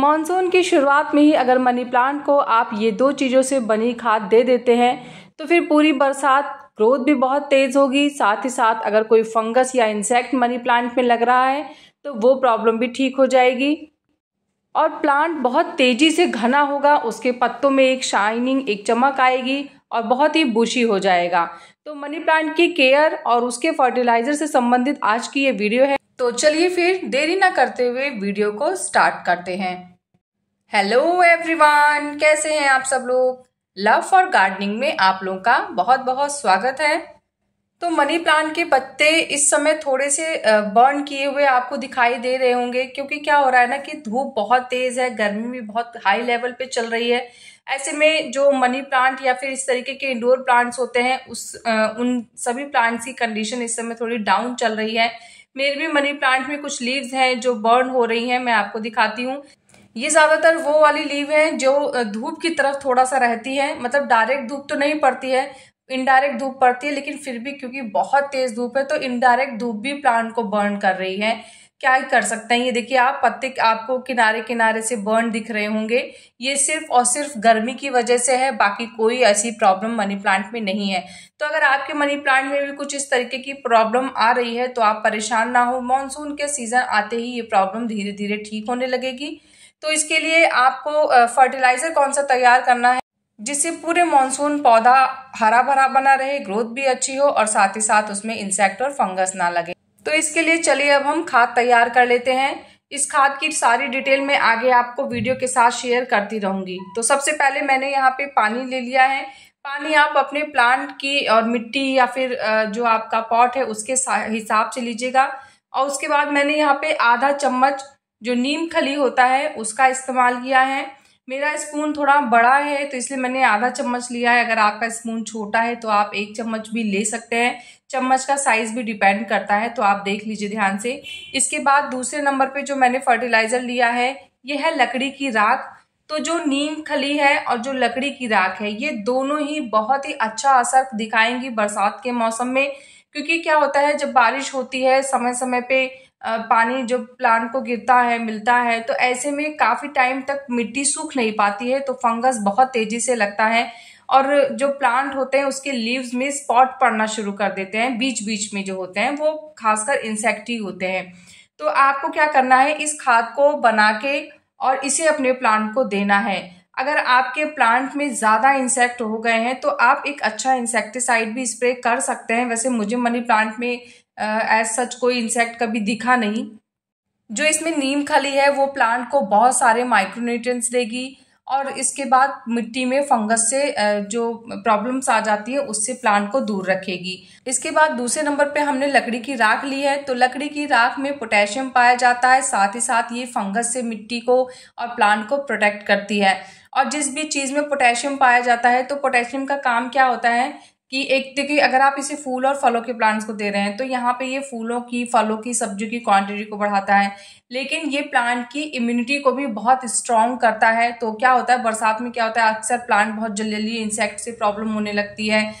monsoon की शुरुआत में ही अगर मनी प्लांट को आप ये दो चीज़ों से बनी खाद दे देते हैं तो फिर पूरी बरसात ग्रोथ भी बहुत तेज़ होगी साथ ही साथ अगर कोई फंगस या इंसेक्ट मनी प्लांट में लग रहा है तो वो प्रॉब्लम भी ठीक हो जाएगी और प्लांट बहुत तेज़ी से घना होगा उसके पत्तों में एक शाइनिंग एक चमक आएगी और बहुत ही बुशी हो जाएगा तो मनी प्लांट की केयर और उसके फर्टिलाइज़र से संबंधित आज की ये वीडियो है तो चलिए फिर देरी ना करते हुए वीडियो को स्टार्ट करते हैं हेलो एवरीवन कैसे हैं आप सब लोग लव फॉर गार्डनिंग में आप लोगों का बहुत बहुत स्वागत है तो मनी प्लांट के पत्ते इस समय थोड़े से बर्न किए हुए आपको दिखाई दे रहे होंगे क्योंकि क्या हो रहा है ना कि धूप बहुत तेज है गर्मी भी बहुत हाई लेवल पे चल रही है ऐसे में जो मनी प्लांट या फिर इस तरीके के इंडोर प्लांट्स होते हैं उस उन सभी प्लांट्स की कंडीशन इस समय थोड़ी डाउन चल रही है मेरे भी मनी प्लांट में कुछ लीव्स हैं जो बर्न हो रही हैं मैं आपको दिखाती हूँ ये ज़्यादातर वो वाली लीव है जो धूप की तरफ थोड़ा सा रहती है मतलब डायरेक्ट धूप तो नहीं पड़ती है इनडायरेक्ट धूप पड़ती है लेकिन फिर भी क्योंकि बहुत तेज़ धूप है तो इनडायरेक्ट धूप भी प्लांट को बर्न कर रही है क्या कर सकते हैं ये देखिए आप पत्ते आपको किनारे किनारे से बर्न दिख रहे होंगे ये सिर्फ और सिर्फ गर्मी की वजह से है बाकी कोई ऐसी प्रॉब्लम मनी प्लांट में नहीं है तो अगर आपके मनी प्लांट में भी कुछ इस तरीके की प्रॉब्लम आ रही है तो आप परेशान ना हो मानसून के सीज़न आते ही ये प्रॉब्लम धीरे धीरे ठीक होने लगेगी तो इसके लिए आपको फर्टिलाइज़र कौन सा तैयार करना है जिससे पूरे मानसून पौधा हरा भरा बना रहे ग्रोथ भी अच्छी हो और साथ ही साथ उसमें इंसेक्ट और फंगस ना लगे तो इसके लिए चलिए अब हम खाद तैयार कर लेते हैं इस खाद की सारी डिटेल मैं आगे आपको वीडियो के साथ शेयर करती रहूंगी तो सबसे पहले मैंने यहाँ पे पानी ले लिया है पानी आप अपने प्लांट की और मिट्टी या फिर जो आपका पॉट है उसके हिसाब से लीजिएगा और उसके बाद मैंने यहाँ पे आधा चम्मच जो नीम खली होता है उसका इस्तेमाल किया है मेरा स्पून थोड़ा बड़ा है तो इसलिए मैंने आधा चम्मच लिया है अगर आपका स्पून छोटा है तो आप एक चम्मच भी ले सकते हैं चम्मच का साइज़ भी डिपेंड करता है तो आप देख लीजिए ध्यान से इसके बाद दूसरे नंबर पे जो मैंने फर्टिलाइज़र लिया है ये है लकड़ी की राख तो जो नीम खली है और जो लकड़ी की राख है ये दोनों ही बहुत ही अच्छा असर दिखाएंगी बरसात के मौसम में क्योंकि क्या होता है जब बारिश होती है समय समय पे पानी जो प्लांट को गिरता है मिलता है तो ऐसे में काफ़ी टाइम तक मिट्टी सूख नहीं पाती है तो फंगस बहुत तेज़ी से लगता है और जो प्लांट होते हैं उसके लीव्स में स्पॉट पड़ना शुरू कर देते हैं बीच बीच में जो होते हैं वो खासकर इंसेक्ट ही होते हैं तो आपको क्या करना है इस खाद को बना के और इसे अपने प्लांट को देना है अगर आपके प्लांट में ज़्यादा इंसेक्ट हो गए हैं तो आप एक अच्छा इंसेक्टिसाइड भी स्प्रे कर सकते हैं वैसे मुझे मनी प्लांट में एज सच कोई इंसेक्ट कभी दिखा नहीं जो इसमें नीम खली है वो प्लांट को बहुत सारे माइक्रोन्यूट्रिएंट्स देगी और इसके बाद मिट्टी में फंगस से जो प्रॉब्लम्स आ जाती है उससे प्लांट को दूर रखेगी इसके बाद दूसरे नंबर पे हमने लकड़ी की राख ली है तो लकड़ी की राख में पोटेशियम पाया जाता है साथ ही साथ ये फंगस से मिट्टी को और प्लांट को प्रोटेक्ट करती है और जिस भी चीज़ में पोटेशियम पाया जाता है तो पोटेशियम का काम क्या होता है कि एक देखिए अगर आप इसे फूल और फलों के प्लांट्स को दे रहे हैं तो यहाँ पे ये फूलों की फलों की सब्जियों की क्वांटिटी को बढ़ाता है लेकिन ये प्लांट की इम्यूनिटी को भी बहुत स्ट्रॉन्ग करता है तो क्या होता है बरसात में क्या होता है अक्सर प्लांट बहुत जल्दी जल्दी इंसेक्ट से प्रॉब्लम होने लगती है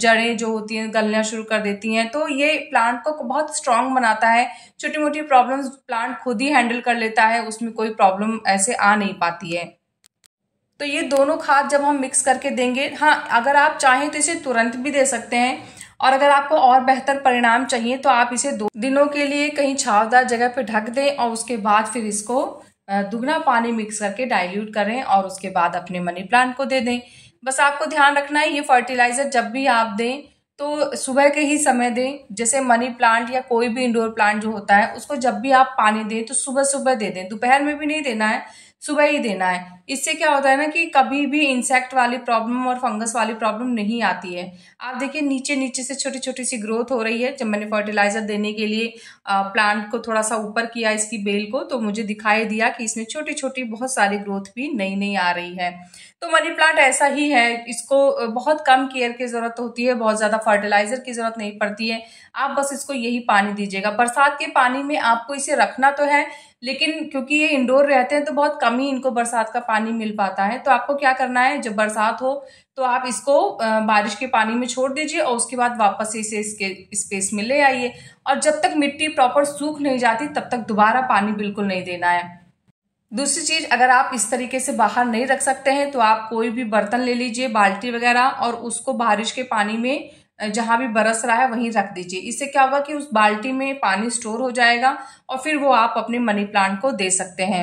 जड़ें जो होती हैं गलना शुरू कर देती हैं तो ये प्लांट को बहुत स्ट्रांग बनाता है छोटी मोटी प्रॉब्लम्स प्लांट खुद ही हैंडल कर लेता है उसमें कोई प्रॉब्लम ऐसे आ नहीं पाती है तो ये दोनों खाद जब हम मिक्स करके देंगे हाँ अगर आप चाहें तो इसे तुरंत भी दे सकते हैं और अगर आपको और बेहतर परिणाम चाहिए तो आप इसे दो दिनों के लिए कहीं छावदार जगह पर ढक दें और उसके बाद फिर इसको दुगना पानी मिक्स करके डाइल्यूट करें और उसके बाद अपने मनी प्लांट को दे दें बस आपको ध्यान रखना है ये फर्टिलाइज़र जब भी आप दें तो सुबह के ही समय दें जैसे मनी प्लांट या कोई भी इंडोर प्लांट जो होता है उसको जब भी आप पानी दें तो सुबह सुबह दे दें दोपहर में भी नहीं देना है सुबह ही देना है इससे क्या होता है ना कि कभी भी इंसेक्ट वाली प्रॉब्लम और फंगस वाली प्रॉब्लम नहीं आती है आप देखिए नीचे नीचे से छोटी छोटी सी ग्रोथ हो रही है जब मैंने फर्टिलाइज़र देने के लिए प्लांट को थोड़ा सा ऊपर किया इसकी बेल को तो मुझे दिखाई दिया कि इसमें छोटी छोटी बहुत सारी ग्रोथ भी नई नई आ रही है तो मनी प्लांट ऐसा ही है इसको बहुत कम केयर की ज़रूरत होती है बहुत ज़्यादा फर्टिलाइज़र की ज़रूरत नहीं पड़ती है आप बस इसको यही पानी दीजिएगा बरसात के पानी में आपको इसे रखना तो है लेकिन क्योंकि ये इंडोर रहते हैं तो बहुत कम ही इनको बरसात का पानी मिल पाता है तो आपको क्या करना है जब बरसात हो तो आप इसको बारिश के पानी में छोड़ दीजिए और उसके बाद वापस इसे इसके स्पेस में ले आइए और जब तक मिट्टी प्रॉपर सूख नहीं जाती तब तक दोबारा पानी बिल्कुल नहीं देना है दूसरी चीज अगर आप इस तरीके से बाहर नहीं रख सकते हैं तो आप कोई भी बर्तन ले लीजिए बाल्टी वगैरह और उसको बारिश के पानी में जहाँ भी बरस रहा है वहीं रख दीजिए इससे क्या होगा कि उस बाल्टी में पानी स्टोर हो जाएगा और फिर वो आप अपने मनी प्लांट को दे सकते हैं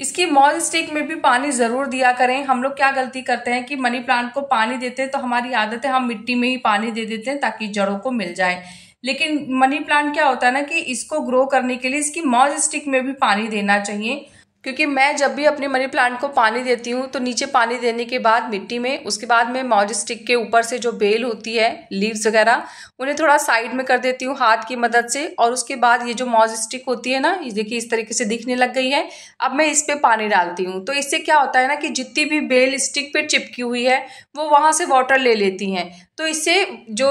इसकी मॉल स्टिक में भी पानी ज़रूर दिया करें हम लोग क्या गलती करते हैं कि मनी प्लांट को पानी देते हैं तो हमारी आदत है हम मिट्टी में ही पानी दे देते हैं ताकि जड़ों को मिल जाए लेकिन मनी प्लांट क्या होता है ना कि इसको ग्रो करने के लिए इसकी मॉल स्टिक में भी पानी देना चाहिए क्योंकि मैं जब भी अपने मनी प्लांट को पानी देती हूँ तो नीचे पानी देने के बाद मिट्टी में उसके बाद मैं मॉज स्टिक के ऊपर से जो बेल होती है लीव्स वगैरह उन्हें थोड़ा साइड में कर देती हूँ हाथ की मदद से और उसके बाद ये जो मॉज स्टिक होती है ना ये देखिए इस तरीके से दिखने लग गई है अब मैं इस पर पानी डालती हूँ तो इससे क्या होता है ना कि जितनी भी बेल स्टिक पर चिपकी हुई है वो वहाँ से वाटर ले लेती हैं तो इससे जो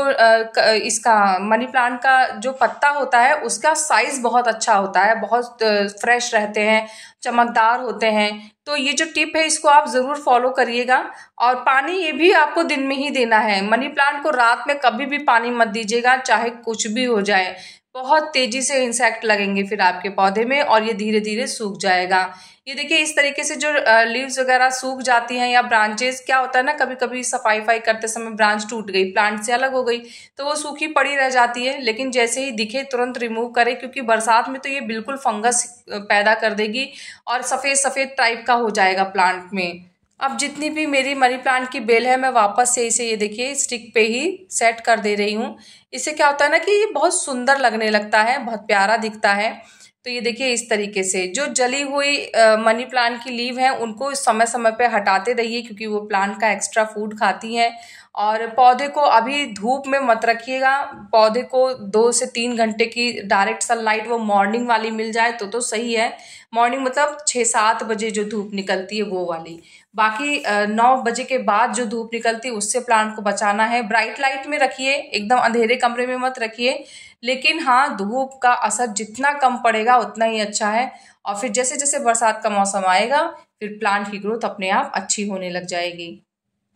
इसका मनी प्लांट का जो पत्ता होता है उसका साइज़ बहुत अच्छा होता है बहुत फ्रेश रहते हैं चमक चमकदार होते हैं तो ये जो टिप है इसको आप ज़रूर फॉलो करिएगा और पानी ये भी आपको दिन में ही देना है मनी प्लांट को रात में कभी भी पानी मत दीजिएगा चाहे कुछ भी हो जाए बहुत तेज़ी से इंसेक्ट लगेंगे फिर आपके पौधे में और ये धीरे धीरे सूख जाएगा ये देखिए इस तरीके से जो लीव्स वगैरह सूख जाती हैं या ब्रांचेस क्या होता है ना कभी कभी सफाई फाई करते समय ब्रांच टूट गई प्लांट से अलग हो गई तो वो सूखी पड़ी रह जाती है लेकिन जैसे ही दिखे तुरंत रिमूव करें क्योंकि बरसात में तो ये बिल्कुल फंगस पैदा कर देगी और सफ़ेद सफ़ेद टाइप का हो जाएगा प्लांट में अब जितनी भी मेरी मनी प्लांट की बेल है मैं वापस से इसे ये देखिए स्टिक पे ही सेट कर दे रही हूँ इससे क्या होता है ना कि ये बहुत सुंदर लगने लगता है बहुत प्यारा दिखता है तो ये देखिए इस तरीके से जो जली हुई मनी प्लांट की लीव है उनको समय समय पे हटाते रहिए क्योंकि वो प्लांट का एक्स्ट्रा फूड खाती हैं और पौधे को अभी धूप में मत रखिएगा पौधे को दो से तीन घंटे की डायरेक्ट सनलाइट वो मॉर्निंग वाली मिल जाए तो तो सही है मॉर्निंग मतलब छः सात बजे जो धूप निकलती है वो वाली बाकी नौ बजे के बाद जो धूप निकलती है उससे प्लांट को बचाना है ब्राइट लाइट में रखिए एकदम अंधेरे कमरे में मत रखिए लेकिन हाँ धूप का असर जितना कम पड़ेगा उतना ही अच्छा है और फिर जैसे जैसे बरसात का मौसम आएगा फिर प्लांट की ग्रोथ अपने आप अच्छी होने लग जाएगी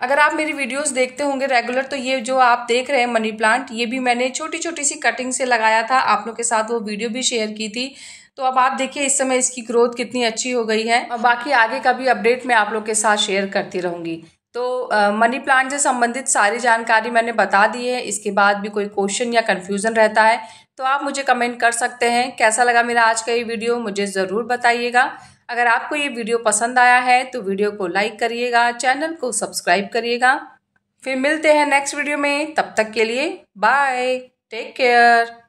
अगर आप मेरी वीडियोस देखते होंगे रेगुलर तो ये जो आप देख रहे हैं मनी प्लांट ये भी मैंने छोटी छोटी सी कटिंग से लगाया था आप लोग के साथ वो वीडियो भी शेयर की थी तो अब आप देखिए इस समय इसकी ग्रोथ कितनी अच्छी हो गई है और बाकी आगे का भी अपडेट मैं आप लोग के साथ शेयर करती रहूंगी तो मनी प्लांट से संबंधित सारी जानकारी मैंने बता दी है इसके बाद भी कोई क्वेश्चन या कन्फ्यूज़न रहता है तो आप मुझे कमेंट कर सकते हैं कैसा लगा मेरा आज का ये वीडियो मुझे ज़रूर बताइएगा अगर आपको ये वीडियो पसंद आया है तो वीडियो को लाइक करिएगा चैनल को सब्सक्राइब करिएगा फिर मिलते हैं नेक्स्ट वीडियो में तब तक के लिए बाय टेक केयर